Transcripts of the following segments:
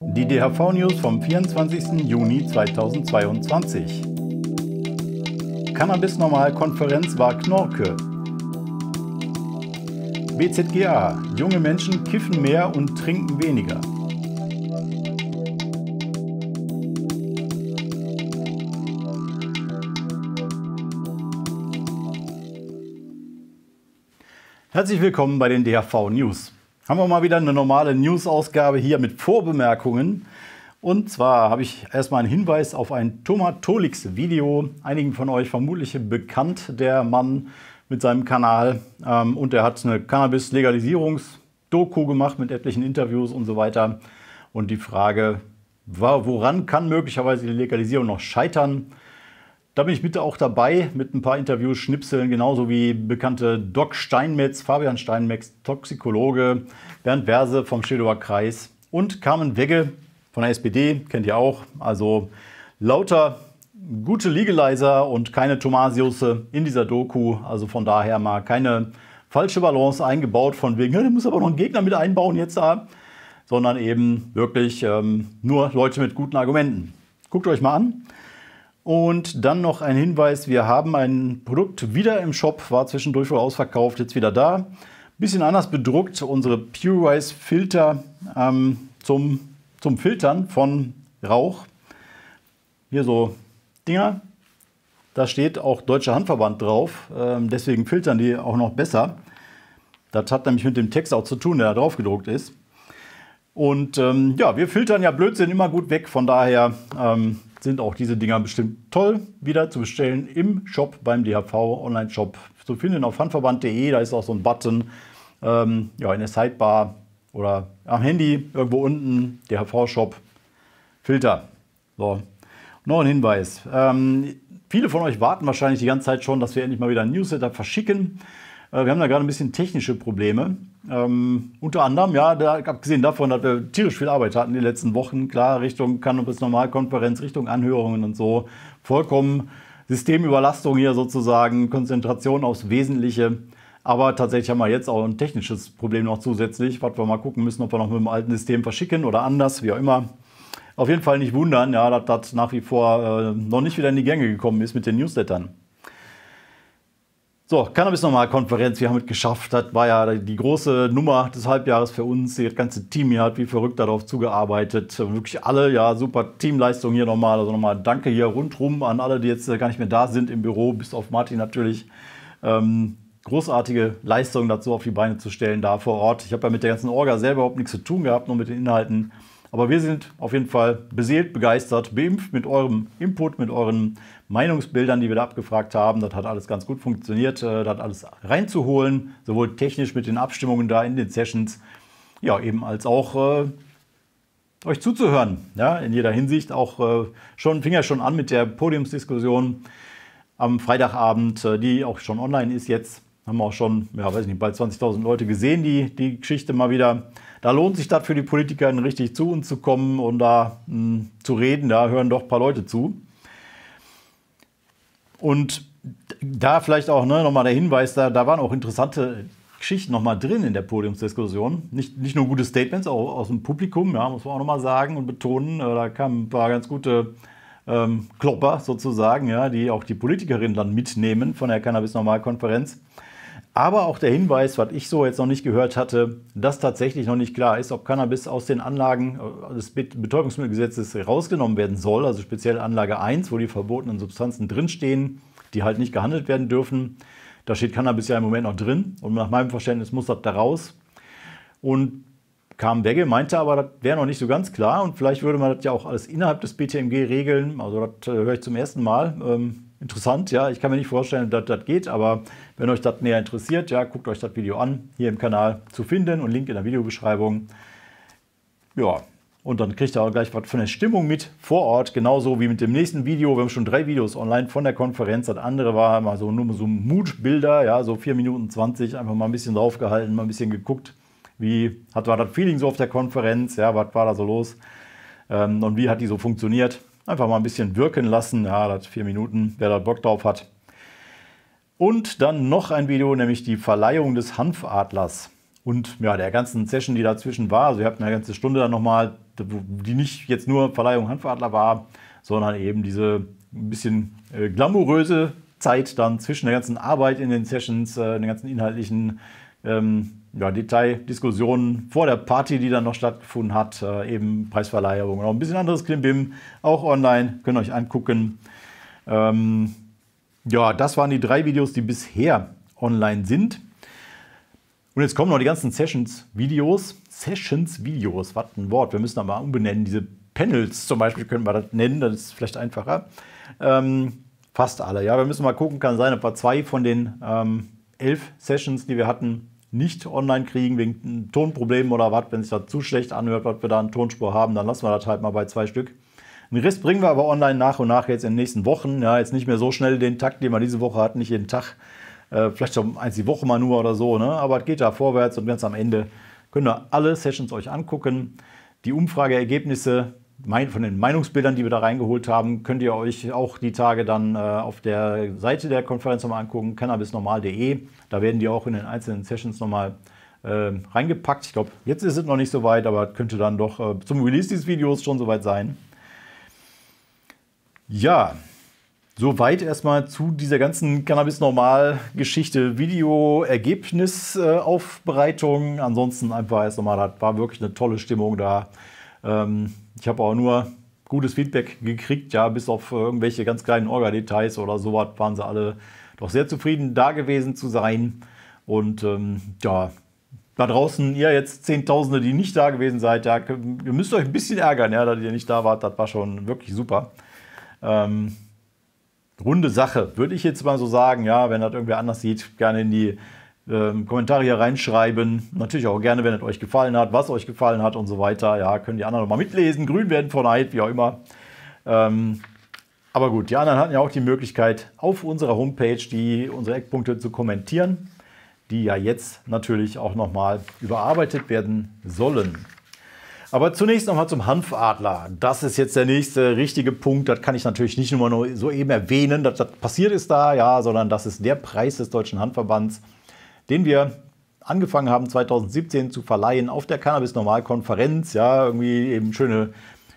Die DHV-News vom 24. Juni 2022. Cannabis Normal-Konferenz war Knorke. BZGA. Junge Menschen kiffen mehr und trinken weniger. Herzlich willkommen bei den DHV News haben wir mal wieder eine normale News-Ausgabe hier mit Vorbemerkungen. Und zwar habe ich erstmal einen Hinweis auf ein Tomatolix-Video. Einigen von euch vermutlich bekannt, der Mann mit seinem Kanal. Ähm, und er hat eine Cannabis-Legalisierungs-Doku gemacht mit etlichen Interviews und so weiter. Und die Frage war, woran kann möglicherweise die Legalisierung noch scheitern? Da bin ich bitte auch dabei mit ein paar Interviews, Schnipseln, genauso wie bekannte Doc Steinmetz, Fabian Steinmetz, Toxikologe, Bernd Werse vom Schildower Kreis und Carmen Wegge von der SPD, kennt ihr auch. Also lauter gute Legalizer und keine Thomasiusse in dieser Doku. Also von daher mal keine falsche Balance eingebaut von wegen, du muss aber noch einen Gegner mit einbauen jetzt da, sondern eben wirklich ähm, nur Leute mit guten Argumenten. Guckt euch mal an. Und dann noch ein Hinweis, wir haben ein Produkt wieder im Shop, war zwischendurch wohl ausverkauft, jetzt wieder da. Bisschen anders bedruckt, unsere Pure Rise Filter ähm, zum, zum Filtern von Rauch. Hier so Dinger, da steht auch Deutscher Handverband drauf, ähm, deswegen filtern die auch noch besser. Das hat nämlich mit dem Text auch zu tun, der da drauf gedruckt ist. Und ähm, ja, wir filtern ja Blödsinn immer gut weg, von daher ähm, sind auch diese Dinger bestimmt toll wieder zu bestellen im Shop beim DHV Online-Shop. Zu finden auf handverband.de, da ist auch so ein Button ähm, ja, in der Sidebar oder am Handy irgendwo unten, DHV-Shop, Filter. So, noch ein Hinweis. Ähm, viele von euch warten wahrscheinlich die ganze Zeit schon, dass wir endlich mal wieder ein Newsletter verschicken. Äh, wir haben da gerade ein bisschen technische Probleme. Ähm, unter anderem, ja, da, abgesehen davon, dass wir tierisch viel Arbeit hatten die letzten Wochen, klar, Richtung Cannabis Normalkonferenz, Richtung Anhörungen und so. Vollkommen Systemüberlastung hier sozusagen, Konzentration aufs Wesentliche. Aber tatsächlich haben wir jetzt auch ein technisches Problem noch zusätzlich, was wir mal gucken müssen, ob wir noch mit dem alten System verschicken oder anders, wie auch immer. Auf jeden Fall nicht wundern, ja, dass das nach wie vor äh, noch nicht wieder in die Gänge gekommen ist mit den Newslettern. So, Cannabis Normalkonferenz, wir haben es geschafft, das war ja die große Nummer des Halbjahres für uns. Das ganze Team hier hat wie verrückt darauf zugearbeitet. Wirklich alle, ja, super Teamleistung hier nochmal. Also nochmal Danke hier rundherum an alle, die jetzt gar nicht mehr da sind im Büro, bis auf Martin natürlich. Ähm, großartige Leistung dazu auf die Beine zu stellen da vor Ort. Ich habe ja mit der ganzen Orga selber überhaupt nichts zu tun gehabt, nur mit den Inhalten. Aber wir sind auf jeden Fall beseelt, begeistert, beimpft mit eurem Input, mit euren Meinungsbildern, die wir da abgefragt haben. Das hat alles ganz gut funktioniert, äh, das alles reinzuholen, sowohl technisch mit den Abstimmungen da in den Sessions, ja, eben als auch äh, euch zuzuhören. Ja, in jeder Hinsicht auch äh, schon, fing ja schon an mit der Podiumsdiskussion am Freitagabend, äh, die auch schon online ist jetzt. Haben wir auch schon, ja, weiß nicht, bald 20.000 Leute gesehen, die, die Geschichte mal wieder. Da lohnt sich das für die Politiker richtig zu uns zu kommen und da mh, hm, zu reden. Da hören doch ein paar Leute zu. Und da vielleicht auch ne, nochmal der Hinweis, da, da waren auch interessante Geschichten nochmal drin in der Podiumsdiskussion. Nicht, nicht nur gute Statements, auch aus dem Publikum, ja, muss man auch nochmal sagen und betonen. Äh, da kamen ein paar ganz gute ähm, Klopper sozusagen, ja, die auch die Politikerinnen dann mitnehmen von der Cannabis-Normalkonferenz. konferenz aber auch der Hinweis, was ich so jetzt noch nicht gehört hatte, dass tatsächlich noch nicht klar ist, ob Cannabis aus den Anlagen äh, des Betäubungsmittelgesetzes rausgenommen werden soll, also speziell Anlage 1, wo die verbotenen Substanzen drinstehen, die halt nicht gehandelt werden dürfen. Da steht Cannabis ja im Moment noch drin und nach meinem Verständnis muss das da raus. Und kam Begge meinte aber, das wäre noch nicht so ganz klar und vielleicht würde man das ja auch alles innerhalb des BTMG regeln. Also das äh, höre ich zum ersten Mal. Ähm, interessant, ja. Ich kann mir nicht vorstellen, dass das geht, aber wenn euch das näher interessiert, ja, guckt euch das Video an, hier im Kanal zu finden und Link in der Videobeschreibung. Ja, und dann kriegt ihr auch gleich was von der Stimmung mit vor Ort, genauso wie mit dem nächsten Video. Wir haben schon drei Videos online von der Konferenz. Das andere war mal so nur so Mutbilder, ja, so 4 Minuten 20, einfach mal ein bisschen draufgehalten, mal ein bisschen geguckt, wie hat, war das Feeling so auf der Konferenz, ja, was war da so los ähm, und wie hat die so funktioniert. Einfach mal ein bisschen wirken lassen. Ja, das vier Minuten, wer da Bock drauf hat. Und dann noch ein Video, nämlich die Verleihung des Hanfadlers. Und ja, der ganzen Session, die dazwischen war. Also ihr habt eine ganze Stunde dann nochmal, die nicht jetzt nur Verleihung Hanfadler war, sondern eben diese ein bisschen äh, glamouröse Zeit dann zwischen der ganzen Arbeit in den Sessions, äh, den ganzen inhaltlichen ähm, ja, Detaildiskussionen vor der Party, die dann noch stattgefunden hat, äh, eben Preisverleihung und auch ein bisschen anderes Klimbim, auch online, könnt ihr euch angucken. Ähm, ja, das waren die drei Videos, die bisher online sind. Und jetzt kommen noch die ganzen Sessions-Videos. Sessions-Videos, was ein Wort. Wir müssen da mal umbenennen. Diese Panels zum Beispiel können wir das nennen, das ist vielleicht einfacher. Ähm, fast alle, ja. Wir müssen mal gucken, kann sein, ob wir zwei von den ähm, elf Sessions, die wir hatten, nicht online kriegen wegen Tonproblemen oder was. Wenn sich das zu schlecht anhört, was wir da an Tonspur haben, dann lassen wir das halt mal bei zwei Stück. Den Rest bringen wir aber online nach und nach jetzt in den nächsten Wochen. Ja, jetzt nicht mehr so schnell den Takt, den wir diese Woche hatten, nicht jeden Tag. Äh, vielleicht um eins die Woche mal nur oder so. Ne? Aber es geht da vorwärts und ganz am Ende könnt ihr alle Sessions euch angucken. Die Umfrageergebnisse von den Meinungsbildern, die wir da reingeholt haben, könnt ihr euch auch die Tage dann äh, auf der Seite der Konferenz nochmal angucken, cannabisnormal.de. Da werden die auch in den einzelnen Sessions nochmal äh, reingepackt. Ich glaube, jetzt ist es noch nicht so weit, aber könnte dann doch äh, zum Release dieses Videos schon soweit sein. Ja, Soweit erstmal zu dieser ganzen Cannabis-Normal-Geschichte, Video, Ergebnisaufbereitung. Ansonsten einfach erst nochmal, das war wirklich eine tolle Stimmung da. Ähm, ich habe auch nur gutes Feedback gekriegt, ja, bis auf irgendwelche ganz kleinen Orga-Details oder sowas waren sie alle doch sehr zufrieden, da gewesen zu sein. Und ähm, ja, da draußen, ihr jetzt Zehntausende, die nicht da gewesen seid, ja, ihr müsst euch ein bisschen ärgern, ja, dass ihr nicht da wart. Das war schon wirklich super. Ähm, runde Sache, würde ich jetzt mal so sagen, ja, wenn das irgendwer anders sieht, gerne in die ähm, Kommentare hier reinschreiben. Natürlich auch gerne, wenn es euch gefallen hat, was euch gefallen hat und so weiter. Ja, können die anderen nochmal mitlesen. Grün werden von Neid, wie auch immer. Ähm, aber gut, die anderen hatten ja auch die Möglichkeit, auf unserer Homepage die, unsere Eckpunkte zu kommentieren, die ja jetzt natürlich auch nochmal überarbeitet werden sollen. Aber zunächst nochmal zum Hanfadler. Das ist jetzt der nächste richtige Punkt. Das kann ich natürlich nicht nur, nur so eben erwähnen, dass das passiert ist da, ja, sondern das ist der Preis des Deutschen Hanfverbands den wir angefangen haben 2017 zu verleihen auf der Cannabis Normal Konferenz. Ja, irgendwie eben schöne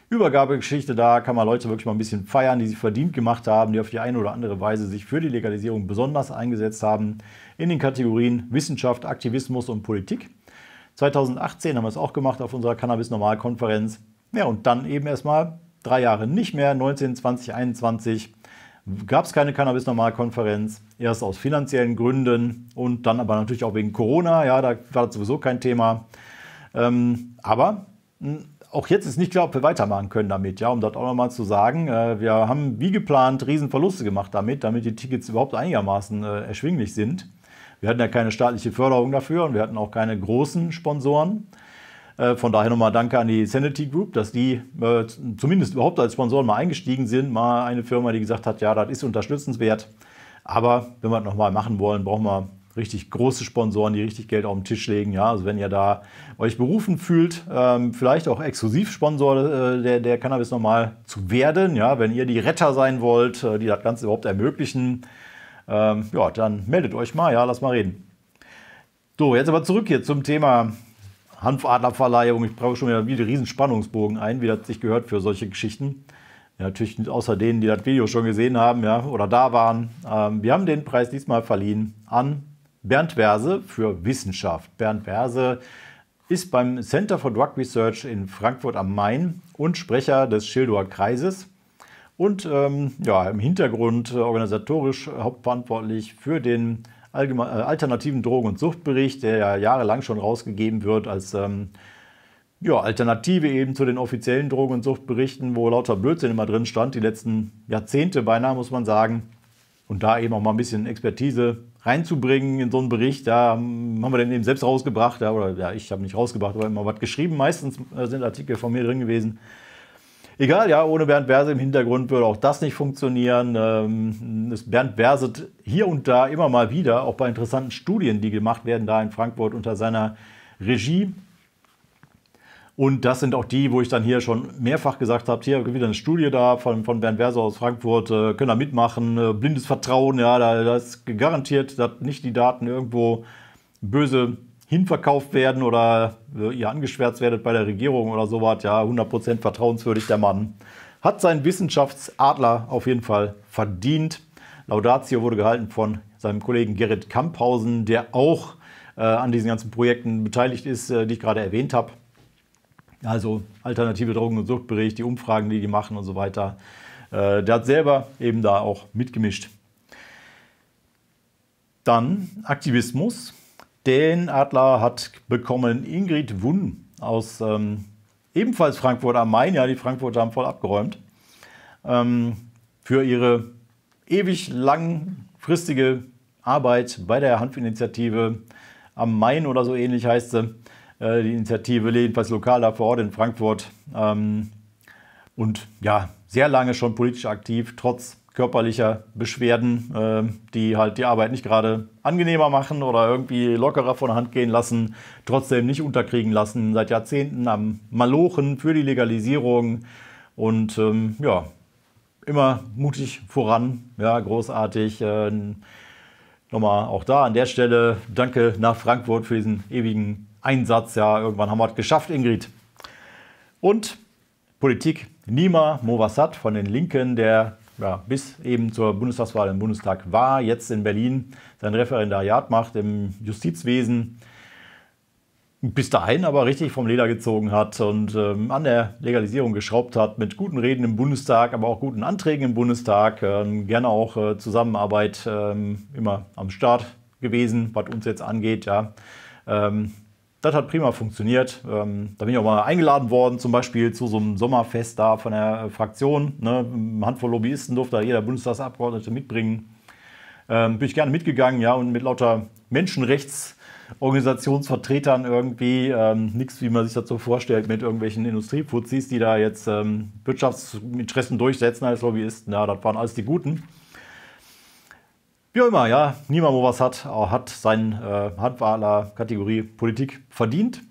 Übergabegeschichte da, kann man Leute wirklich mal ein bisschen feiern, die sich verdient gemacht haben, die auf die eine oder andere Weise sich für die Legalisierung besonders eingesetzt haben in den Kategorien Wissenschaft, Aktivismus und Politik. 2018 haben wir es auch gemacht auf unserer Cannabis Normal Konferenz. Ja, und dann eben erstmal drei Jahre nicht mehr, 19, 20, 21 gab es keine Cannabis-Normalkonferenz, erst aus finanziellen Gründen und dann aber natürlich auch wegen Corona. Ja, da war das sowieso kein Thema. Ähm, aber hm, auch jetzt ist nicht klar, ob wir weitermachen können damit, ja, um das auch nochmal zu sagen. Äh, wir haben wie geplant Riesenverluste gemacht damit, damit die Tickets überhaupt einigermaßen äh, erschwinglich sind. Wir hatten ja keine staatliche Förderung dafür und wir hatten auch keine großen Sponsoren. Äh, von daher nochmal danke an die Sanity Group, dass die äh, zumindest überhaupt als Sponsoren mal eingestiegen sind. Mal eine Firma, die gesagt hat, ja, das ist unterstützenswert. Aber wenn wir das nochmal machen wollen, brauchen wir richtig große Sponsoren, die richtig Geld auf den Tisch legen. Ja, also wenn ihr da euch berufen fühlt, ähm, vielleicht auch Exklusivsponsor äh, der, der Cannabis nochmal zu werden. Ja, wenn ihr die Retter sein wollt, äh, die das Ganze überhaupt ermöglichen, ähm, ja, dann meldet euch mal. Ja, lass mal reden. So, jetzt aber zurück hier zum Thema Hanfadlerverleihung. Ich brauche schon wieder, wieder einen riesen Spannungsbogen ein, wie das sich gehört für solche Geschichten. Ja, natürlich außer denen, die das Video schon gesehen haben ja, oder da waren. Ähm, wir haben den Preis diesmal verliehen an Bernd Werse für Wissenschaft. Bernd Werse ist beim Center for Drug Research in Frankfurt am Main und Sprecher des Schildower Kreises und ähm, ja, im Hintergrund äh, organisatorisch hauptverantwortlich für den allgemein, äh, alternativen Drogen- und Suchtbericht, der ja jahrelang schon rausgegeben wird als ähm, ja, Alternative eben zu den offiziellen Drogen- und Suchtberichten, wo lauter Blödsinn immer drin stand, die letzten Jahrzehnte beinahe, muss man sagen. Und da eben auch mal ein bisschen Expertise reinzubringen in so einen Bericht, da ähm, haben wir den eben selbst rausgebracht, ja, oder ja, ich habe nicht rausgebracht, aber immer was geschrieben. Meistens äh, sind Artikel von mir drin gewesen. Egal, ja, ohne Bernd Berse im Hintergrund würde auch das nicht funktionieren. Ähm, Bernd Berse hier und da immer mal wieder, auch bei interessanten Studien, die gemacht werden, da in Frankfurt unter seiner Regie. Und das sind auch die, wo ich dann hier schon mehrfach gesagt habe, hier wieder eine Studie da von, von Bernd Werser aus Frankfurt, äh, können da mitmachen, äh, blindes Vertrauen, ja, da, da ist garantiert, dass nicht die Daten irgendwo böse hinverkauft werden oder äh, ihr angeschwärzt werdet bei der Regierung oder sowas. Ja, 100% vertrauenswürdig der Mann. Hat seinen Wissenschaftsadler auf jeden Fall verdient. Laudatio wurde gehalten von seinem Kollegen Gerrit Kamphausen, der auch äh, an diesen ganzen Projekten beteiligt ist, äh, die ich gerade erwähnt habe. Also alternative Drogen- und Suchtbericht, die Umfragen, die die machen und so weiter. Äh, der hat selber eben da auch mitgemischt. Dann Aktivismus den Adler hat bekommen Ingrid Wunn aus ähm, ebenfalls Frankfurt am Main. Ja, die Frankfurter haben voll abgeräumt. Ähm, für ihre ewig langfristige Arbeit bei der Hanfinitiative am Main oder so ähnlich heißt sie. Äh, die Initiative jedenfalls lokal da vor Ort in Frankfurt. Ähm, und ja, sehr lange schon politisch aktiv, trotz körperlicher Beschwerden, ähm, die halt die Arbeit nicht gerade angenehmer machen oder irgendwie lockerer von der Hand gehen lassen, trotzdem nicht unterkriegen lassen, seit Jahrzehnten am Malochen für die Legalisierung und ähm, ja, immer mutig voran, ja, großartig. Ähm, nochmal auch da an der Stelle danke nach Frankfurt für diesen ewigen Einsatz. Ja, irgendwann haben wir es geschafft, Ingrid. Und Politik. Nima Movasat von den Linken, der ja, bis eben zur Bundestagswahl im Bundestag war, jetzt in Berlin sein Referendariat macht im Justizwesen, bis dahin aber richtig vom Leder gezogen hat und ähm, an der Legalisierung geschraubt hat, mit guten Reden im Bundestag, aber auch guten Anträgen im Bundestag, ähm, gerne auch äh, Zusammenarbeit ähm, immer am Start gewesen, was uns jetzt angeht, ja. Ähm, das hat prima funktioniert. Ähm, da bin ich auch mal eingeladen worden, zum Beispiel zu so einem Sommerfest da von der äh, Fraktion. Ne? Eine Handvoll Lobbyisten durfte da jeder Bundestagsabgeordnete mitbringen. Ähm, bin ich gerne mitgegangen, ja, und mit lauter Menschenrechtsorganisationsvertretern irgendwie. Ähm, Nichts, wie man sich das so vorstellt, mit irgendwelchen Industriefuzis, die da jetzt ähm, Wirtschaftsinteressen durchsetzen als Lobbyisten. Ja, das waren alles die Guten. Wie auch immer, ja, niemand, wo was hat, äh, hat seinen äh, Handballer Kategorie Politik verdient.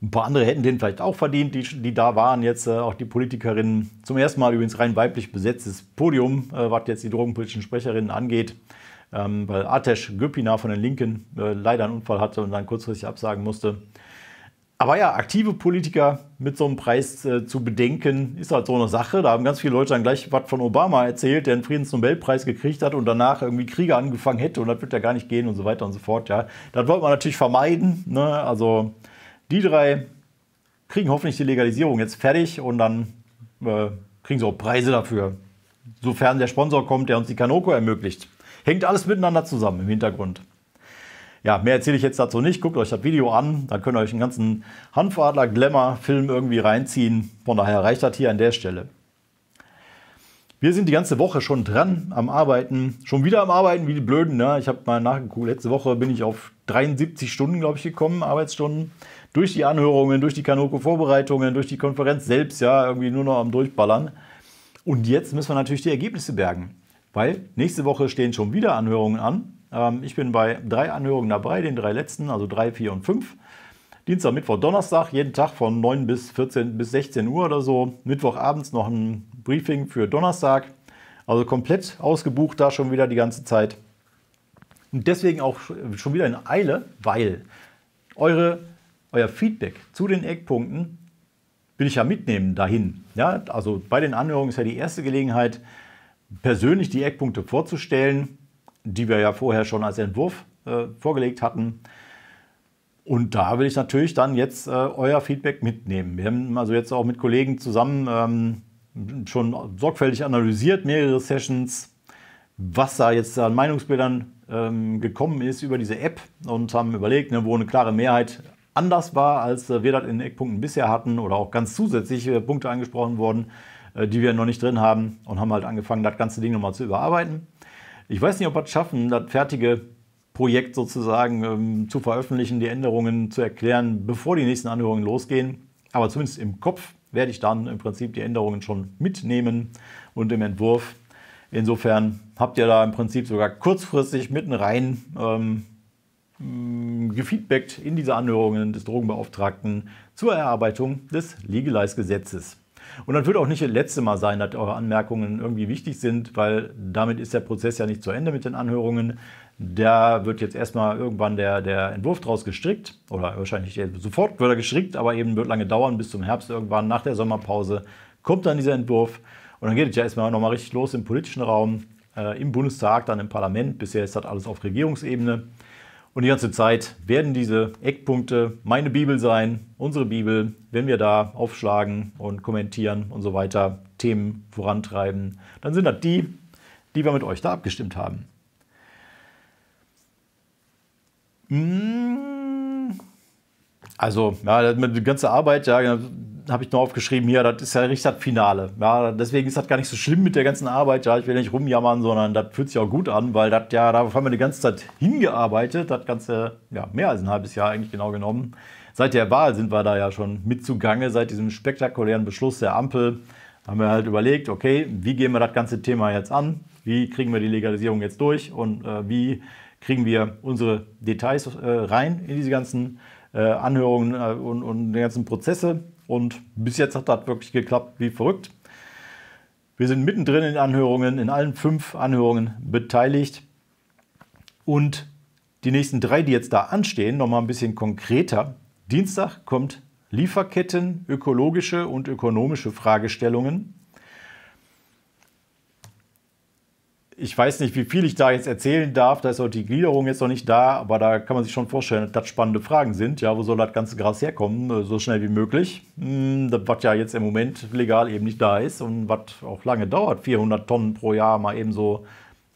Ein paar andere hätten den vielleicht auch verdient, die, die da waren. Jetzt äh, auch die Politikerinnen. Zum ersten Mal übrigens rein weiblich besetztes Podium, äh, was jetzt die drogenpolitischen Sprecherinnen angeht. Ähm, weil Atesh Göpina von den Linken äh, leider einen Unfall hatte und dann kurzfristig absagen musste. Aber ja, aktive Politiker mit so einem Preis äh, zu bedenken, ist halt so eine Sache. Da haben ganz viele Leute dann gleich was von Obama erzählt, der einen Friedensnobelpreis gekriegt hat und danach irgendwie Kriege angefangen hätte und das wird ja gar nicht gehen und so weiter und so fort. Ja, das wollte man natürlich vermeiden. Ne? Also die drei kriegen hoffentlich die Legalisierung jetzt fertig und dann äh, kriegen sie auch Preise dafür. Sofern der Sponsor kommt, der uns die Kanoko ermöglicht. Hängt alles miteinander zusammen im Hintergrund. Ja, mehr erzähle ich jetzt dazu nicht. Guckt euch das Video an, da könnt ihr euch einen ganzen Hanfadler-Glamour-Film irgendwie reinziehen. Von daher reicht das hier an der Stelle. Wir sind die ganze Woche schon dran am Arbeiten. Schon wieder am Arbeiten, wie die Blöden. Ne? Ich habe mal nachgeguckt. Letzte Woche bin ich auf 73 Stunden, glaube ich, gekommen, Arbeitsstunden. Durch die Anhörungen, durch die Kanoko-Vorbereitungen, durch die Konferenz selbst, ja, irgendwie nur noch am Durchballern. Und jetzt müssen wir natürlich die Ergebnisse bergen. Weil nächste Woche stehen schon wieder Anhörungen an. Ähm, ich bin bei drei Anhörungen dabei, den drei letzten, also drei, vier und fünf. Dienstag, Mittwoch, Donnerstag, jeden Tag von 9 bis 14 bis 16 Uhr oder so. Mittwochabends noch ein Briefing für Donnerstag. Also komplett ausgebucht da schon wieder die ganze Zeit. Und deswegen auch schon wieder in Eile, weil eure, euer Feedback zu den Eckpunkten will ich ja mitnehmen dahin. Ja, also bei den Anhörungen ist ja die erste Gelegenheit, persönlich die Eckpunkte vorzustellen die wir ja vorher schon als Entwurf äh, vorgelegt hatten. Und da will ich natürlich dann jetzt äh, euer Feedback mitnehmen. Wir haben also jetzt auch mit Kollegen zusammen ähm, schon sorgfältig analysiert, mehrere Sessions, was da jetzt an Meinungsbildern ähm, gekommen ist über diese App und haben überlegt, ne, wo eine klare Mehrheit anders war, als äh, wir das in Eckpunkten bisher hatten oder auch ganz zusätzliche äh, Punkte angesprochen wurden, äh, die wir noch nicht drin haben und haben halt angefangen, das ganze Ding nochmal zu überarbeiten. Ich weiß nicht, ob wir es schaffen, das fertige Projekt sozusagen ähm, zu veröffentlichen, die Änderungen zu erklären, bevor die nächsten Anhörungen losgehen. Aber zumindest im Kopf werde ich dann im Prinzip die Änderungen schon mitnehmen und im Entwurf. Insofern habt ihr da im Prinzip sogar kurzfristig mitten rein ähm, mm, gefeedbackt in diese Anhörungen des Drogenbeauftragten zur Erarbeitung des Legalize-Gesetzes. Und das wird auch nicht das letzte Mal sein, dass eure Anmerkungen irgendwie wichtig sind, weil damit ist der Prozess ja nicht zu Ende mit den Anhörungen. Da wird jetzt erstmal irgendwann der, der Entwurf draus gestrickt oder wahrscheinlich sofort wird er gestrickt, aber eben wird lange dauern bis zum Herbst irgendwann nach der Sommerpause kommt dann dieser Entwurf und dann geht es ja erstmal nochmal richtig los im politischen Raum, äh, im Bundestag, dann im Parlament. Bisher ist das alles auf Regierungsebene. Und die ganze Zeit werden diese Eckpunkte meine Bibel sein, unsere Bibel, wenn wir da aufschlagen und kommentieren und so weiter, Themen vorantreiben, dann sind das die, die wir mit euch da abgestimmt haben. Hm. Also, ja, die ganze Arbeit, ja, habe ich nur aufgeschrieben, hier, das ist ja richtig das Finale. Ja, deswegen ist das gar nicht so schlimm mit der ganzen Arbeit. Ja, ich will nicht rumjammern, sondern das fühlt sich auch gut an, weil das ja, da haben wir die ganze Zeit hingearbeitet, das ganze, ja, mehr als ein halbes Jahr eigentlich genau genommen. Seit der Wahl sind wir da ja schon mit zugange, seit diesem spektakulären Beschluss der Ampel. Haben wir halt überlegt, okay, wie gehen wir das ganze Thema jetzt an? Wie kriegen wir die Legalisierung jetzt durch? Und äh, wie kriegen wir unsere Details äh, rein in diese ganzen äh, Anhörungen äh, und, und die ganzen Prozesse? Und bis jetzt hat das wirklich geklappt wie verrückt. Wir sind mittendrin in Anhörungen, in allen fünf Anhörungen beteiligt. Und die nächsten drei, die jetzt da anstehen, nochmal ein bisschen konkreter. Dienstag kommt Lieferketten, ökologische und ökonomische Fragestellungen. ich weiß nicht, wie viel ich da jetzt erzählen darf, da ist auch die Gliederung jetzt noch nicht da, aber da kann man sich schon vorstellen, dass das spannende Fragen sind. Ja, wo soll das ganze Gras herkommen, so schnell wie möglich? Hm, das, was ja jetzt im Moment legal eben nicht da ist und was auch lange dauert, 400 Tonnen pro Jahr mal eben so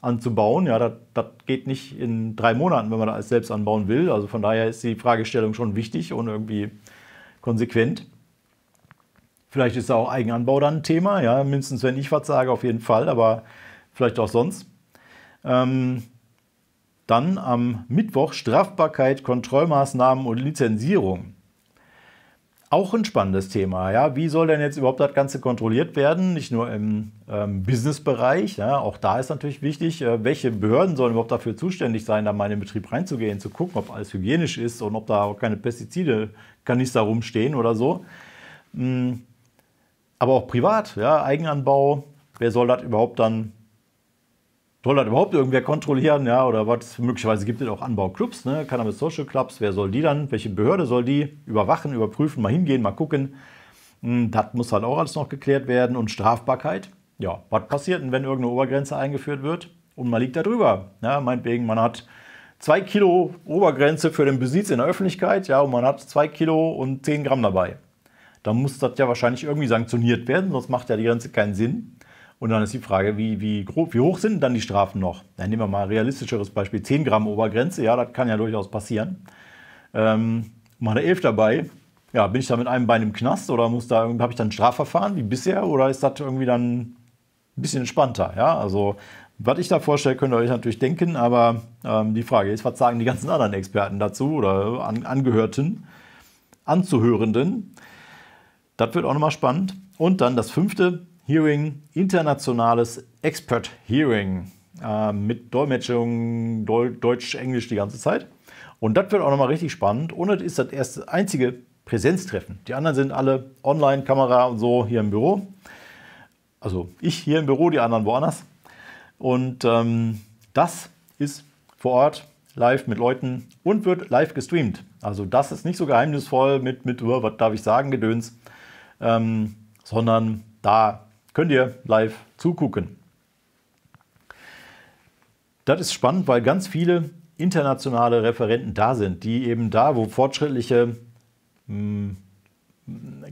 anzubauen, ja, das, das geht nicht in drei Monaten, wenn man das selbst anbauen will. Also von daher ist die Fragestellung schon wichtig und irgendwie konsequent. Vielleicht ist da auch Eigenanbau dann ein Thema, ja, mindestens wenn ich was sage, auf jeden Fall, aber vielleicht auch sonst. Ähm, dann am Mittwoch Strafbarkeit, Kontrollmaßnahmen und Lizenzierung. Auch ein spannendes Thema. Ja? Wie soll denn jetzt überhaupt das Ganze kontrolliert werden? Nicht nur im ähm, Businessbereich. Ja? Auch da ist natürlich wichtig, äh, welche Behörden sollen überhaupt dafür zuständig sein, da mal in den Betrieb reinzugehen, zu gucken, ob alles hygienisch ist und ob da auch keine Pestizide, Kanister rumstehen oder so. Mhm. Aber auch privat, ja? Eigenanbau. Wer soll das überhaupt dann soll das überhaupt irgendwer kontrollieren, ja, oder was? Möglicherweise gibt es auch Anbauclubs, ne? Cannabis Social Clubs, wer soll die dann? Welche Behörde soll die überwachen, überprüfen, mal hingehen, mal gucken? Hm, das muss halt auch alles noch geklärt werden und Strafbarkeit. Ja, was passiert denn, wenn irgendeine Obergrenze eingeführt wird und man liegt da drüber? Ja, meinetwegen, man hat zwei Kilo Obergrenze für den Besitz in der Öffentlichkeit, ja, und man hat zwei Kilo und zehn Gramm dabei. Dann muss das ja wahrscheinlich irgendwie sanktioniert werden, sonst macht ja die Grenze keinen Sinn. Und dann ist die Frage, wie, wie, grob, wie hoch sind dann die Strafen noch? Dann nehmen wir mal ein realistischeres Beispiel, 10 Gramm Obergrenze, ja, das kann ja durchaus passieren. Ähm, eine 11 dabei, ja, bin ich da mit einem Bein im Knast oder da, habe ich dann ein Strafverfahren wie bisher oder ist das irgendwie dann ein bisschen entspannter? Ja, also was ich da vorstelle, könnt ihr euch natürlich denken, aber ähm, die Frage ist, was sagen die ganzen anderen Experten dazu oder an, Angehörten, Anzuhörenden? Das wird auch nochmal spannend. Und dann das fünfte, Hearing, internationales Expert Hearing äh, mit Dolmetschung Deutsch, Englisch die ganze Zeit. Und das wird auch nochmal richtig spannend. Und das ist das erste, einzige Präsenztreffen. Die anderen sind alle online, Kamera und so hier im Büro. Also ich hier im Büro, die anderen woanders. Und ähm, das ist vor Ort live mit Leuten und wird live gestreamt. Also das ist nicht so geheimnisvoll mit, mit was darf ich sagen, Gedöns, ähm, sondern da Könnt ihr live zugucken. Das ist spannend, weil ganz viele internationale Referenten da sind, die eben da, wo fortschrittliche hm,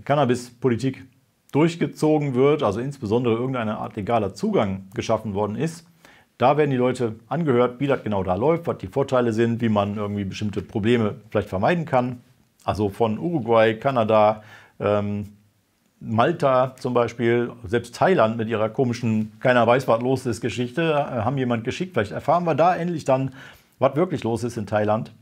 Cannabis-Politik durchgezogen wird, also insbesondere irgendeine Art legaler Zugang geschaffen worden ist, da werden die Leute angehört, wie das genau da läuft, was die Vorteile sind, wie man irgendwie bestimmte Probleme vielleicht vermeiden kann. Also von Uruguay, Kanada, ähm, Malta zum Beispiel, selbst Thailand mit ihrer komischen, keiner weiß, was los ist, Geschichte, äh, haben jemand geschickt. Vielleicht erfahren wir da endlich dann, was wirklich los ist in Thailand.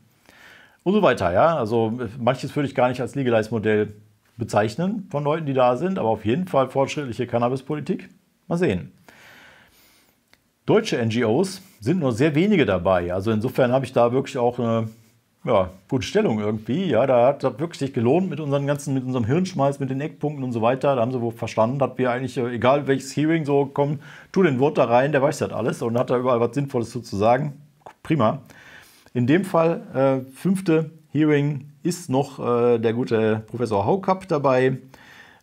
Und so weiter, ja. Also manches würde ich gar nicht als Legalize-Modell bezeichnen von Leuten, die da sind, aber auf jeden Fall fortschrittliche Cannabispolitik. Mal sehen. Deutsche NGOs sind nur sehr wenige dabei. Also insofern habe ich da wirklich auch eine ja, gute Stellung irgendwie. Ja, da hat das wirklich sich gelohnt mit unseren ganzen, mit unserem Hirnschmalz, mit den Eckpunkten und so weiter. Da haben sie wohl verstanden, dass wir eigentlich, äh, egal welches Hearing so kommt, tu den Wort da rein, der weiß das alles und hat da überall was Sinnvolles zu sagen. Prima. In dem Fall, äh, fünfte Hearing ist noch äh, der gute Professor Haukapp dabei,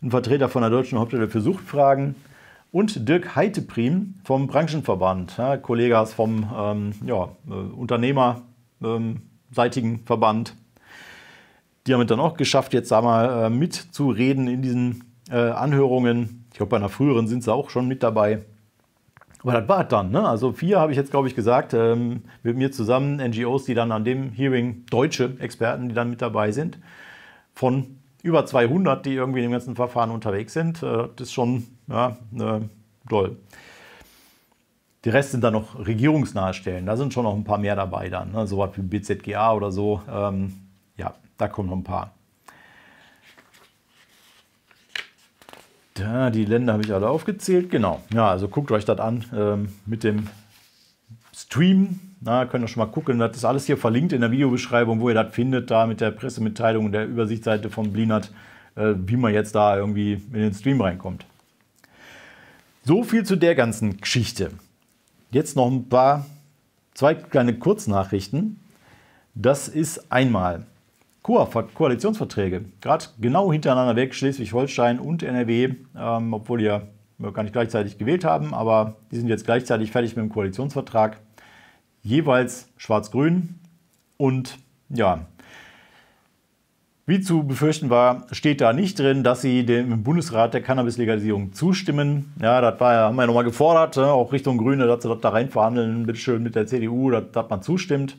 ein Vertreter von der Deutschen Hauptstelle für Suchtfragen und Dirk Heiteprim vom Branchenverband, ja, Kollegas vom ähm, ja, äh, Unternehmer. Ähm, seitigen Verband. Die haben es dann auch geschafft, jetzt da mal äh, mitzureden in diesen äh, Anhörungen. Ich glaube, bei einer früheren sind sie auch schon mit dabei. Aber das war es dann. Ne? Also vier habe ich jetzt, glaube ich, gesagt, ähm, mit mir zusammen NGOs, die dann an dem Hearing, deutsche Experten, die dann mit dabei sind, von über 200, die irgendwie in dem ganzen Verfahren unterwegs sind. Äh, das ist schon ja, äh, toll. Die Rest sind dann noch regierungsnahe Stellen. Da sind schon noch ein paar mehr dabei dann. Ne? Sowas wie BZGA oder so. Ähm, ja, da kommen noch ein paar. Da, die Länder habe ich alle aufgezählt. Genau. Ja, also guckt euch das an ähm, mit dem Stream. Na, könnt ihr schon mal gucken. Das ist alles hier verlinkt in der Videobeschreibung, wo ihr das findet, da mit der Pressemitteilung und der Übersichtsseite von Blinert, äh, wie man jetzt da irgendwie in den Stream reinkommt. So viel zu der ganzen Geschichte. Jetzt noch ein paar, zwei kleine Kurznachrichten. Das ist einmal Ko Koalitionsverträge, gerade genau hintereinander weg, Schleswig-Holstein und NRW, ähm, obwohl ja gar nicht gleichzeitig gewählt haben, aber die sind jetzt gleichzeitig fertig mit dem Koalitionsvertrag. Jeweils Schwarz-Grün und ja, wie zu befürchten war, steht da nicht drin, dass sie dem Bundesrat der Cannabis-Legalisierung zustimmen. Ja, das war, haben wir ja nochmal gefordert, ne, auch Richtung Grüne, dass sie das da reinverhandeln, bitteschön mit der CDU, dass, dass man zustimmt.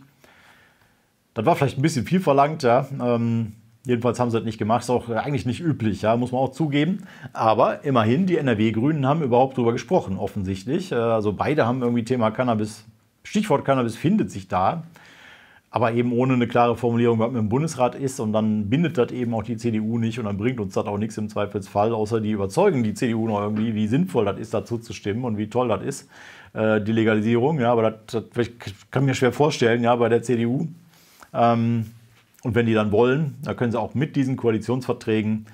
Das war vielleicht ein bisschen viel verlangt, ja. Ähm, jedenfalls haben sie das nicht gemacht, ist auch eigentlich nicht üblich, ja, muss man auch zugeben. Aber immerhin, die NRW-Grünen haben überhaupt darüber gesprochen, offensichtlich. Äh, also beide haben irgendwie Thema Cannabis, Stichwort Cannabis findet sich da aber eben ohne eine klare Formulierung, was mit dem Bundesrat ist. Und dann bindet das eben auch die CDU nicht und dann bringt uns das auch nichts im Zweifelsfall, außer die überzeugen die CDU noch irgendwie, wie sinnvoll das ist, dazu zu stimmen und wie toll das ist, äh, die Legalisierung. Ja, aber das, das kann mir schwer vorstellen, ja, bei der CDU. Ähm, und wenn die dann wollen, dann können sie auch mit diesen Koalitionsverträgen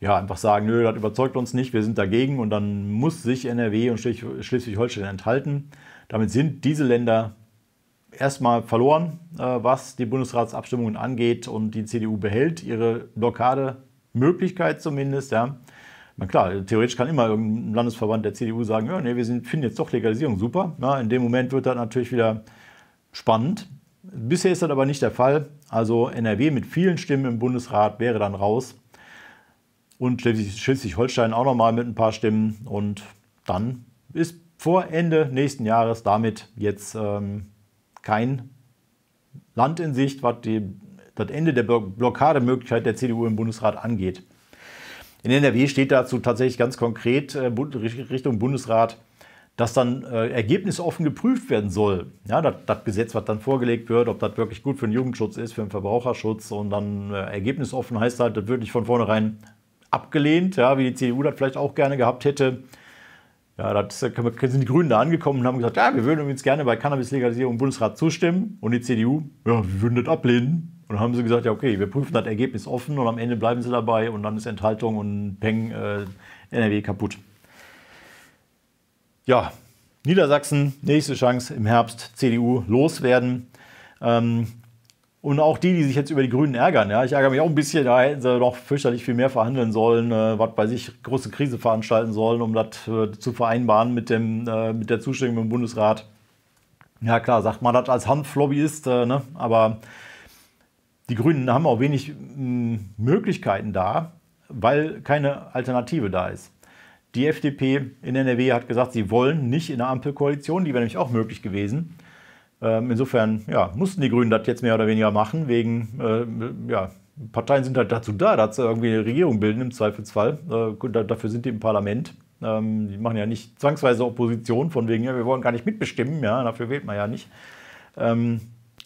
ja, einfach sagen, nö, das überzeugt uns nicht, wir sind dagegen und dann muss sich NRW und Schleswig-Holstein enthalten. Damit sind diese Länder erstmal verloren, äh, was die Bundesratsabstimmungen angeht und die CDU behält ihre Blockademöglichkeit zumindest. Ja. Na klar, theoretisch kann immer irgendein Landesverband der CDU sagen, ja, nee, wir sind, finden jetzt doch Legalisierung super. Na, in dem Moment wird das natürlich wieder spannend. Bisher ist das aber nicht der Fall. Also NRW mit vielen Stimmen im Bundesrat wäre dann raus. Und Schleswig-Holstein auch nochmal mit ein paar Stimmen. Und dann ist vor Ende nächsten Jahres damit jetzt ähm, kein Land in Sicht, was die, das Ende der Blockademöglichkeit der CDU im Bundesrat angeht. In NRW steht dazu tatsächlich ganz konkret äh, Richtung Bundesrat, dass dann äh, ergebnisoffen geprüft werden soll. Ja, das Gesetz, was dann vorgelegt wird, ob das wirklich gut für den Jugendschutz ist, für den Verbraucherschutz und dann äh, ergebnisoffen heißt halt, das wird nicht von vornherein abgelehnt, ja, wie die CDU das vielleicht auch gerne gehabt hätte. Ja, da sind die Grünen da angekommen und haben gesagt, ja, wir würden uns gerne bei Cannabis-Legalisierung im Bundesrat zustimmen. Und die CDU, ja, wir würden das ablehnen. Und dann haben sie gesagt, ja, okay, wir prüfen das Ergebnis offen und am Ende bleiben sie dabei und dann ist Enthaltung und Peng, äh, NRW kaputt. Ja, Niedersachsen, nächste Chance im Herbst, CDU loswerden. Ähm, und auch die, die sich jetzt über die Grünen ärgern. Ja, ich ärgere mich auch ein bisschen, da hätten sie doch fürchterlich viel mehr verhandeln sollen, äh, was bei sich große Krise veranstalten sollen, um das äh, zu vereinbaren mit, dem, äh, mit der Zustimmung im Bundesrat. Ja, klar, sagt man das als Hanflobbyist, äh, ne? aber die Grünen haben auch wenig mh, hm, Möglichkeiten da, weil keine Alternative da ist. Die FDP in NRW hat gesagt, sie wollen nicht in der Ampelkoalition, die wäre nämlich auch möglich gewesen. Ähm, insofern ja, mussten die Grünen das jetzt mehr oder weniger machen, wegen, äh, ja, Parteien sind halt dazu da, dass sie irgendwie eine Regierung bilden im Zweifelsfall. Äh, dafür sind die im Parlament. Ähm, die machen ja nicht zwangsweise Opposition, von wegen, ja, wir wollen gar nicht mitbestimmen, ja, dafür wählt man ja nicht. Ähm,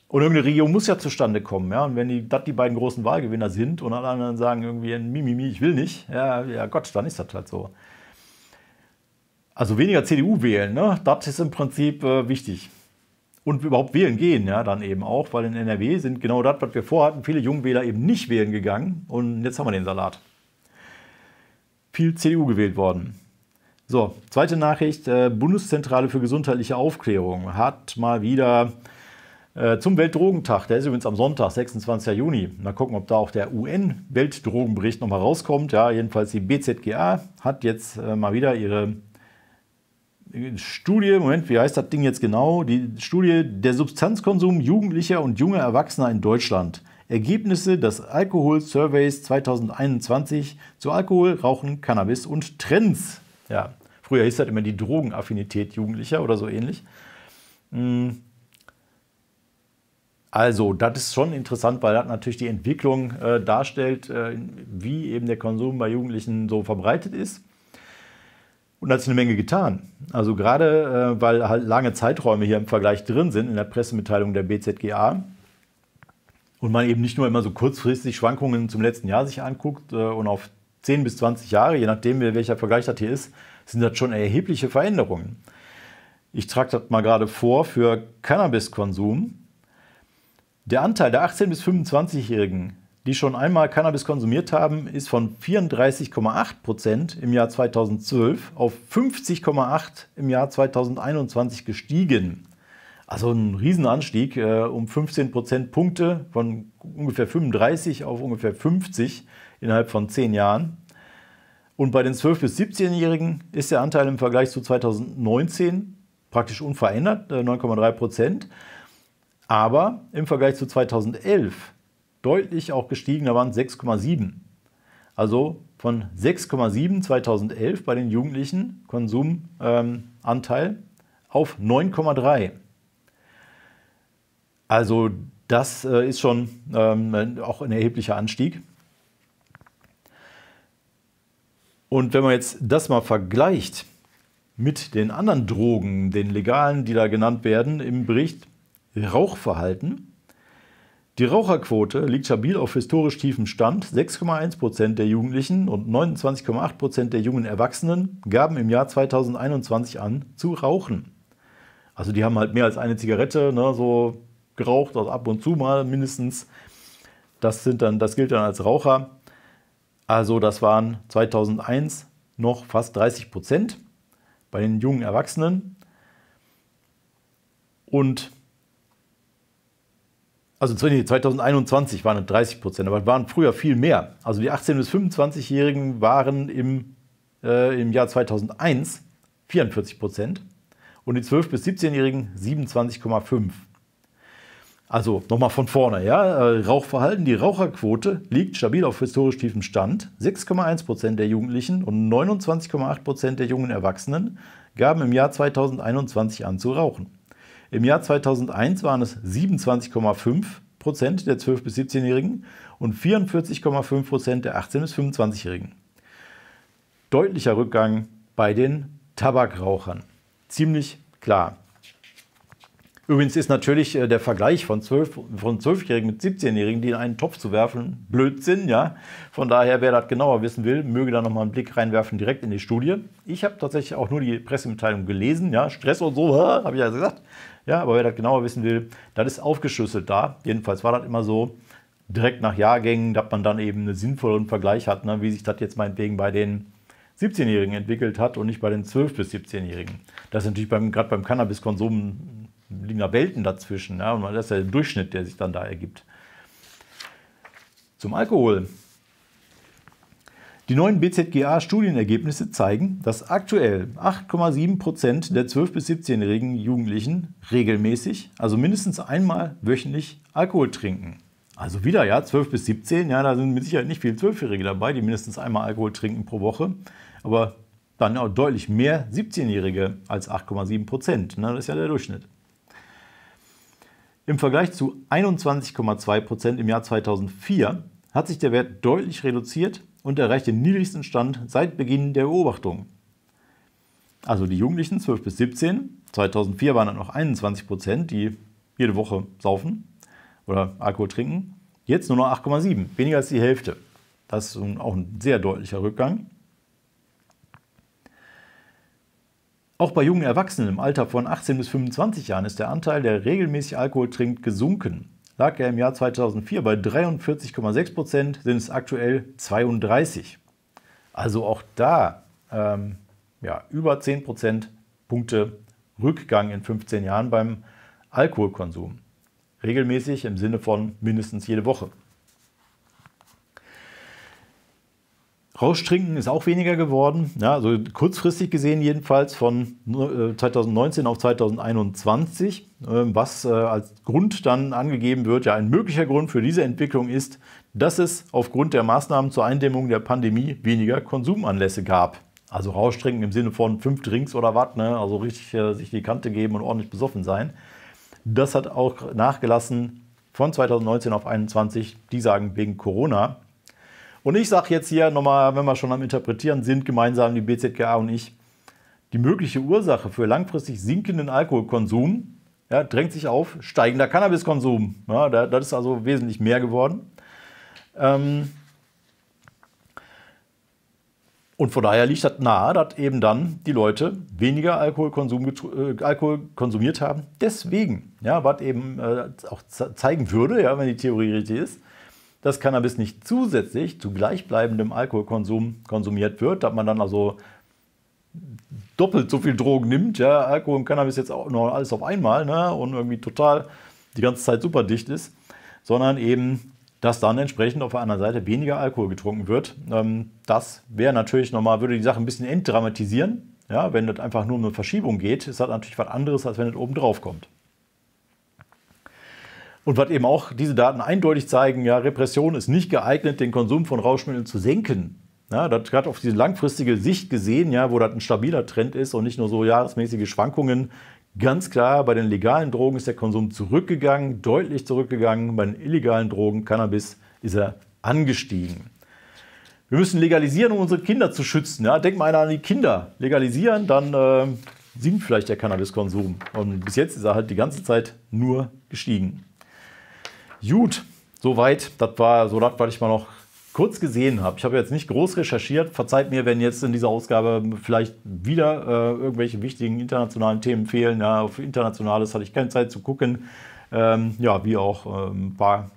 und irgendeine Regierung muss ja zustande kommen, ja. Und wenn die, das die beiden großen Wahlgewinner sind und alle anderen sagen irgendwie ein Mimimi, ich will nicht, ja, ja Gott, dann ist das halt so. Also weniger CDU wählen, ne? das ist im Prinzip äh, wichtig und überhaupt wählen gehen, ja, dann eben auch, weil in NRW sind genau das, was wir vorhatten, viele Jungwähler eben nicht wählen gegangen und jetzt haben wir den Salat. Viel CDU gewählt worden. So, zweite Nachricht, äh, Bundeszentrale für gesundheitliche Aufklärung hat mal wieder äh, zum Weltdrogentag, der ist übrigens am Sonntag, 26. Juni. Mal gucken, ob da auch der UN-Weltdrogenbericht nochmal rauskommt. Ja, jedenfalls die BZGA hat jetzt äh, mal wieder ihre Studie, Moment, wie heißt das Ding jetzt genau? Die Studie Der Substanzkonsum Jugendlicher und junger Erwachsener in Deutschland. Ergebnisse des Alkohol-Surveys 2021 zu Alkohol, Rauchen, Cannabis und Trends. Ja, früher hieß das immer die Drogenaffinität Jugendlicher oder so ähnlich. Hm. Also, das ist schon interessant, weil das natürlich die Entwicklung äh, darstellt, äh, wie eben der Konsum bei Jugendlichen so verbreitet ist. Und da hat sich eine Menge getan. Also gerade, äh, weil halt lange Zeiträume hier im Vergleich drin sind in der Pressemitteilung der BZGA und man eben nicht nur immer so kurzfristig Schwankungen zum letzten Jahr sich anguckt äh, und auf 10 bis 20 Jahre, je nachdem welcher Vergleich das hier ist, sind das schon erhebliche Veränderungen. Ich trage das mal gerade vor für Cannabiskonsum. Der Anteil der 18- bis 25-Jährigen die schon einmal Cannabis konsumiert haben, ist von 34,8 Prozent im Jahr 2012 auf 50,8 im Jahr 2021 gestiegen. Also ein Riesenanstieg äh, um 15 Prozentpunkte von ungefähr 35 auf ungefähr 50 innerhalb von 10 Jahren. Und bei den 12- bis 17-Jährigen ist der Anteil im Vergleich zu 2019 praktisch unverändert, 9,3 äh, Prozent. Aber im Vergleich zu 2011 deutlich auch gestiegen, da waren 6,7. Also von 6,7 2011 bei den Jugendlichen Konsumanteil ähm, auf 9,3. Also das äh, ist schon ähm, auch ein erheblicher Anstieg. Und wenn man jetzt das mal vergleicht mit den anderen Drogen, den legalen, die da genannt werden im Bericht, Rauchverhalten, die Raucherquote liegt stabil auf historisch tiefem Stand. 6,1% der Jugendlichen und 29,8% der jungen Erwachsenen gaben im Jahr 2021 an zu rauchen. Also die haben halt mehr als eine Zigarette ne, so geraucht, also ab und zu mal mindestens. Das, sind dann, das gilt dann als Raucher. Also das waren 2001 noch fast 30 bei den jungen Erwachsenen. Und also 2021 waren es 30 Prozent, aber es waren früher viel mehr. Also die 18- bis 25-Jährigen waren im, äh, im Jahr 2001 44 Prozent und die 12- bis 17-Jährigen 27,5. Also nochmal von vorne, ja. Äh, Rauchverhalten, die Raucherquote liegt stabil auf historisch tiefem Stand. 6,1 Prozent der Jugendlichen und 29,8 Prozent der jungen Erwachsenen gaben im Jahr 2021 an zu rauchen. Im Jahr 2001 waren es 27,5 Prozent der 12- bis 17-Jährigen und 44,5 Prozent der 18- bis 25-Jährigen. Deutlicher Rückgang bei den Tabakrauchern. Ziemlich klar. Übrigens ist natürlich äh, der Vergleich von, 12, von 12-Jährigen mit 17-Jährigen, die in einen Topf zu werfen, Blödsinn, ja. Von daher, wer das genauer wissen will, möge da nochmal einen Blick reinwerfen direkt in die Studie. Ich habe tatsächlich auch nur die Pressemitteilung gelesen, ja. Stress und so, habe ich ja gesagt. Ja, aber wer das genauer wissen will, das ist aufgeschlüsselt da. Jedenfalls war das immer so, direkt nach Jahrgängen, dass man dann eben einen sinnvollen Vergleich hat, ne, wie sich das jetzt meinetwegen bei den 17-Jährigen entwickelt hat und nicht bei den 12- bis 17-Jährigen. Das ist natürlich gerade beim Cannabiskonsum liegen da Welten dazwischen. Ja, und das ist ja der Durchschnitt, der sich dann da ergibt. Zum Alkohol. Die neuen BZGA-Studienergebnisse zeigen, dass aktuell 8,7 Prozent der 12- bis 17-jährigen Jugendlichen regelmäßig, also mindestens einmal wöchentlich, Alkohol trinken. Also wieder, ja, 12 bis 17, ja, da sind mit Sicherheit nicht viele Zwölfjährige dabei, die mindestens einmal Alkohol trinken pro Woche. Aber dann auch deutlich mehr 17-Jährige als 8,7 Prozent. Ne? Das ist ja der Durchschnitt. Im Vergleich zu 21,2 Prozent im Jahr 2004 hat sich der Wert deutlich reduziert und erreicht den niedrigsten Stand seit Beginn der Beobachtung. Also die Jugendlichen 12 bis 17, 2004 waren dann noch 21 Prozent, die jede Woche saufen oder Alkohol trinken. Jetzt nur noch 8,7, weniger als die Hälfte. Das ist auch ein sehr deutlicher Rückgang. Auch bei jungen Erwachsenen im Alter von 18 bis 25 Jahren ist der Anteil, der regelmäßig Alkohol trinkt, gesunken lag er im Jahr 2004 bei 43,6 Prozent, sind es aktuell 32. Also auch da ähm, ja, über 10 Prozentpunkte Rückgang in 15 Jahren beim Alkoholkonsum. Regelmäßig im Sinne von mindestens jede Woche. Rauschtrinken ist auch weniger geworden, ja, also kurzfristig gesehen jedenfalls von 2019 äh, auf 2021, ähm, was äh, als Grund dann angegeben wird. Ja, ein möglicher Grund für diese Entwicklung ist, dass es aufgrund der Maßnahmen zur Eindämmung der Pandemie weniger Konsumanlässe gab. Also Rauschtrinken im Sinne von fünf Drinks oder was, ne? also richtig äh, sich die Kante geben und ordentlich besoffen sein. Das hat auch nachgelassen von 2019 auf 2021. Die sagen wegen Corona und ich sage jetzt hier nochmal, wenn wir schon am Interpretieren sind, gemeinsam die BZGA und ich, die mögliche Ursache für langfristig sinkenden Alkoholkonsum ja, drängt sich auf steigender Cannabiskonsum. Ja, das ist also wesentlich mehr geworden. Ähm und von daher liegt das nahe, dass eben dann die Leute weniger Alkoholkonsum äh, Alkohol konsumiert haben. Deswegen, ja, was eben äh, auch zeigen würde, ja, wenn die Theorie richtig ist, dass Cannabis nicht zusätzlich zu gleichbleibendem Alkoholkonsum konsumiert wird, dass man dann also doppelt so viel Drogen nimmt, ja, Alkohol und Cannabis jetzt auch noch alles auf einmal ne, und irgendwie total die ganze Zeit super dicht ist, sondern eben, dass dann entsprechend auf der anderen Seite weniger Alkohol getrunken wird. Ähm, das wäre natürlich nochmal, würde die Sache ein bisschen entdramatisieren, ja, wenn das einfach nur um eine Verschiebung geht, ist das natürlich was anderes, als wenn das oben drauf kommt. Und was eben auch diese Daten eindeutig zeigen, ja, Repression ist nicht geeignet, den Konsum von Rauschmitteln zu senken. Ja, das gerade auf diese langfristige Sicht gesehen, ja, wo das ein stabiler Trend ist und nicht nur so jahresmäßige Schwankungen. Ganz klar, bei den legalen Drogen ist der Konsum zurückgegangen, deutlich zurückgegangen. Bei den illegalen Drogen, Cannabis, ist er angestiegen. Wir müssen legalisieren, um unsere Kinder zu schützen. Ja, denk mal einer an die Kinder. Legalisieren, dann äh, sinkt vielleicht der Cannabiskonsum. Und bis jetzt ist er halt die ganze Zeit nur gestiegen. Gut, soweit. Das war so das, was ich mal noch kurz gesehen habe. Ich habe jetzt nicht groß recherchiert. Verzeiht mir, wenn jetzt in dieser Ausgabe vielleicht wieder äh, irgendwelche wichtigen internationalen Themen fehlen. Ja, auf Internationales hatte ich keine Zeit zu gucken. Ähm, ja, wie auch äh, ein paar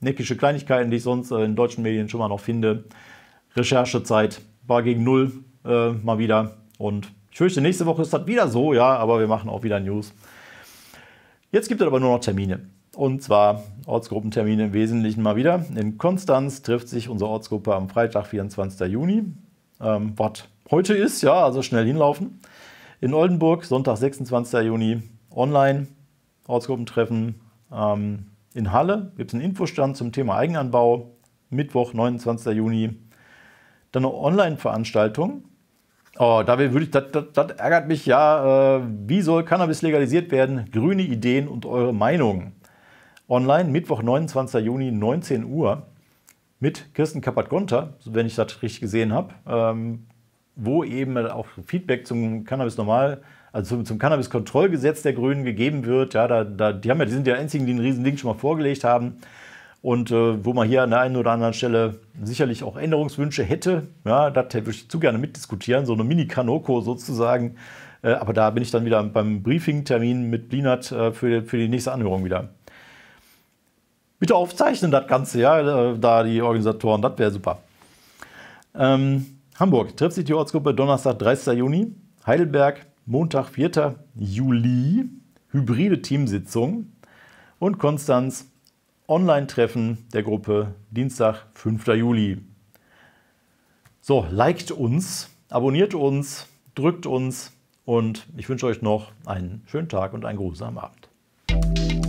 neckische Kleinigkeiten, die ich sonst äh, in deutschen Medien schon mal noch finde. Recherchezeit war gegen null äh, mal wieder. Und ich fürchte, nächste Woche ist das wieder so, ja, aber wir machen auch wieder News. Jetzt gibt es aber nur noch Termine. Und zwar Ortsgruppentermine im Wesentlichen mal wieder. In Konstanz trifft sich unsere Ortsgruppe am Freitag, 24. Juni. Ähm, was heute ist, ja, also schnell hinlaufen. In Oldenburg, Sonntag, 26. Juni, online Ortsgruppentreffen. Ähm, in Halle gibt es einen Infostand zum Thema Eigenanbau. Mittwoch, 29. Juni. Dann eine Online-Veranstaltung. Oh, da würde ich, das, das, das, ärgert mich ja. Äh, wie soll Cannabis legalisiert werden? Grüne Ideen und eure Meinungen online, Mittwoch, 29. Juni, 19 Uhr, mit Kirsten Kappert-Gonter, wenn ich das richtig gesehen habe, ähm, wo eben auch Feedback zum Cannabis normal, also zum, zum Cannabis-Kontrollgesetz der Grünen gegeben wird. Ja, da, da, die, haben ja, die sind ja einzigen, die einen riesen Ding schon mal vorgelegt haben. Und äh, wo man hier an der einen oder anderen Stelle sicherlich auch Änderungswünsche hätte, ja, das würde ich zu gerne mitdiskutieren, so eine Mini-Kanoko sozusagen. Äh, aber da bin ich dann wieder beim Briefing-Termin mit Blinert äh, für, für die nächste Anhörung wieder bitte aufzeichnen das Ganze, ja, äh, da die Organisatoren, das wäre super. Ähm, Hamburg, trifft sich die Ortsgruppe Donnerstag, 30. Juni. Heidelberg, Montag, 4. Juli, hybride Teamsitzung. Und Konstanz, Online-Treffen der Gruppe Dienstag, 5. Juli. So, liked uns, abonniert uns, drückt uns und ich wünsche euch noch einen schönen Tag und einen grusamen am Abend.